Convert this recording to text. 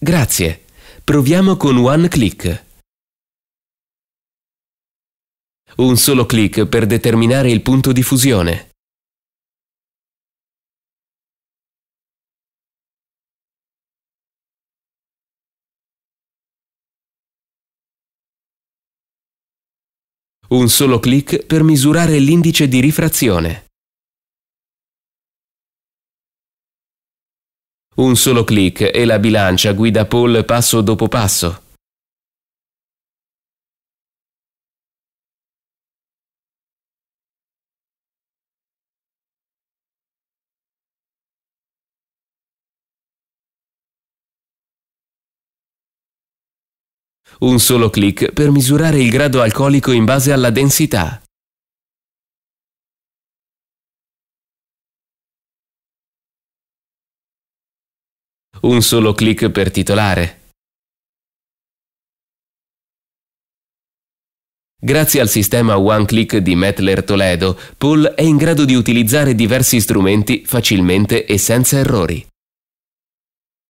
Grazie. Proviamo con One Click. Un solo clic per determinare il punto di fusione. Un solo clic per misurare l'indice di rifrazione. Un solo clic e la bilancia guida Paul passo dopo passo. Un solo clic per misurare il grado alcolico in base alla densità. un solo clic per titolare. Grazie al sistema One Click di Mettler Toledo, Paul è in grado di utilizzare diversi strumenti facilmente e senza errori.